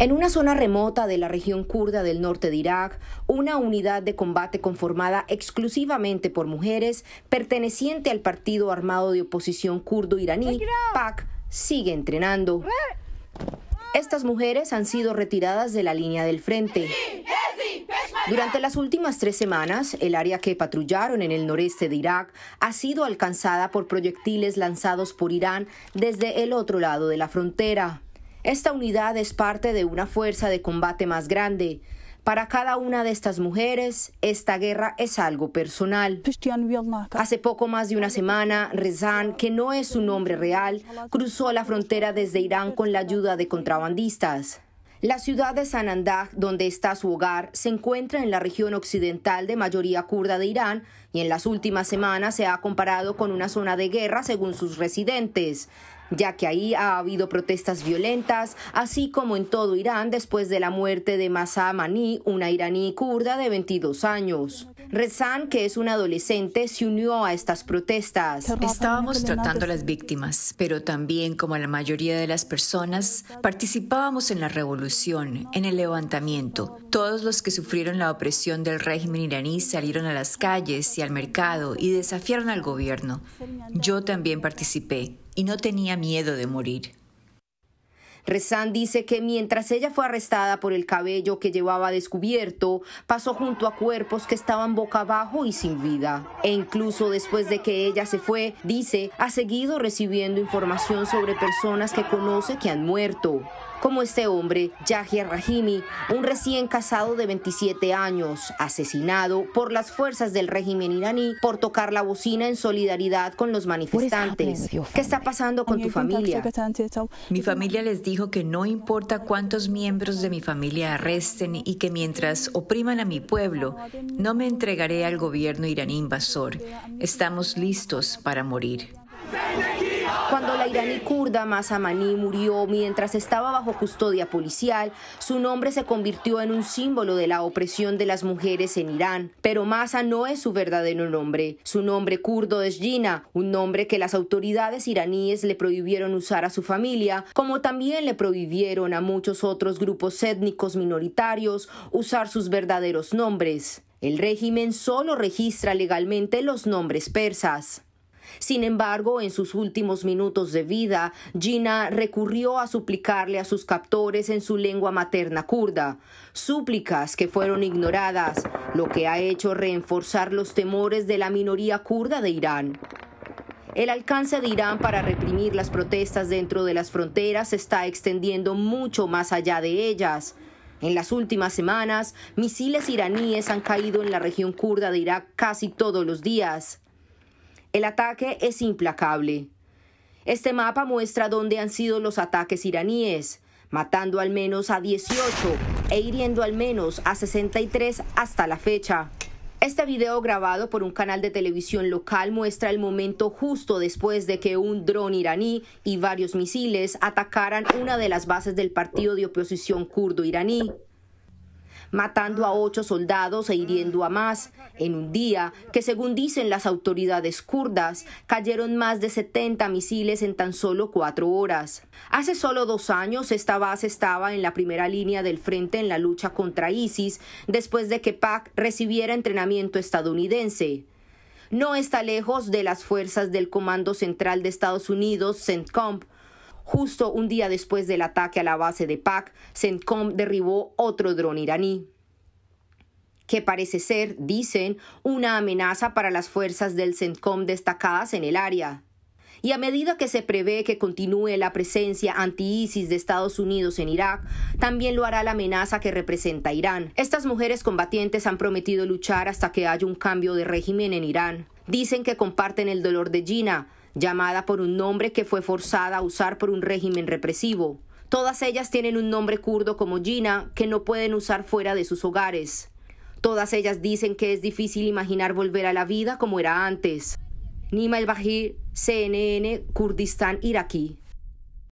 En una zona remota de la región kurda del norte de Irak, una unidad de combate conformada exclusivamente por mujeres, perteneciente al partido armado de oposición kurdo iraní, PAK, sigue entrenando. Estas mujeres han sido retiradas de la línea del frente. Durante las últimas tres semanas, el área que patrullaron en el noreste de Irak ha sido alcanzada por proyectiles lanzados por Irán desde el otro lado de la frontera. Esta unidad es parte de una fuerza de combate más grande. Para cada una de estas mujeres, esta guerra es algo personal. Hace poco más de una semana, Rezan, que no es su nombre real, cruzó la frontera desde Irán con la ayuda de contrabandistas. La ciudad de Sanandaj, donde está su hogar, se encuentra en la región occidental de mayoría kurda de Irán y en las últimas semanas se ha comparado con una zona de guerra según sus residentes ya que ahí ha habido protestas violentas, así como en todo Irán después de la muerte de Masa Amani, una iraní kurda de 22 años. Rezan, que es una adolescente, se unió a estas protestas. Estábamos tratando a las víctimas, pero también, como la mayoría de las personas, participábamos en la revolución, en el levantamiento. Todos los que sufrieron la opresión del régimen iraní salieron a las calles y al mercado y desafiaron al gobierno. Yo también participé y no tenía miedo de morir. Rezan dice que mientras ella fue arrestada por el cabello que llevaba descubierto, pasó junto a cuerpos que estaban boca abajo y sin vida. E incluso después de que ella se fue, dice, ha seguido recibiendo información sobre personas que conoce que han muerto como este hombre, Yahya Rahimi, un recién casado de 27 años, asesinado por las fuerzas del régimen iraní por tocar la bocina en solidaridad con los manifestantes. ¿Qué está pasando con tu familia? Mi familia les dijo que no importa cuántos miembros de mi familia arresten y que mientras opriman a mi pueblo, no me entregaré al gobierno iraní invasor. Estamos listos para morir iraní kurda Mani murió mientras estaba bajo custodia policial, su nombre se convirtió en un símbolo de la opresión de las mujeres en Irán. Pero Masa no es su verdadero nombre. Su nombre kurdo es Gina, un nombre que las autoridades iraníes le prohibieron usar a su familia, como también le prohibieron a muchos otros grupos étnicos minoritarios usar sus verdaderos nombres. El régimen solo registra legalmente los nombres persas. Sin embargo, en sus últimos minutos de vida, Gina recurrió a suplicarle a sus captores en su lengua materna kurda, súplicas que fueron ignoradas, lo que ha hecho reenforzar los temores de la minoría kurda de Irán. El alcance de Irán para reprimir las protestas dentro de las fronteras se está extendiendo mucho más allá de ellas. En las últimas semanas, misiles iraníes han caído en la región kurda de Irak casi todos los días. El ataque es implacable. Este mapa muestra dónde han sido los ataques iraníes, matando al menos a 18 e hiriendo al menos a 63 hasta la fecha. Este video grabado por un canal de televisión local muestra el momento justo después de que un dron iraní y varios misiles atacaran una de las bases del partido de oposición kurdo iraní matando a ocho soldados e hiriendo a más, en un día que, según dicen las autoridades kurdas, cayeron más de 70 misiles en tan solo cuatro horas. Hace solo dos años esta base estaba en la primera línea del frente en la lucha contra ISIS después de que PAC recibiera entrenamiento estadounidense no está lejos de las fuerzas del Comando Central de Estados Unidos, CENTCOMP, Justo un día después del ataque a la base de Pak, CENTCOM derribó otro dron iraní que parece ser, dicen, una amenaza para las fuerzas del CENTCOM destacadas en el área. Y a medida que se prevé que continúe la presencia anti-ISIS de Estados Unidos en Irak, también lo hará la amenaza que representa Irán. Estas mujeres combatientes han prometido luchar hasta que haya un cambio de régimen en Irán. Dicen que comparten el dolor de Gina, llamada por un nombre que fue forzada a usar por un régimen represivo. Todas ellas tienen un nombre kurdo como Gina que no pueden usar fuera de sus hogares. Todas ellas dicen que es difícil imaginar volver a la vida como era antes. Nima El Bahir, CNN, Kurdistán iraquí.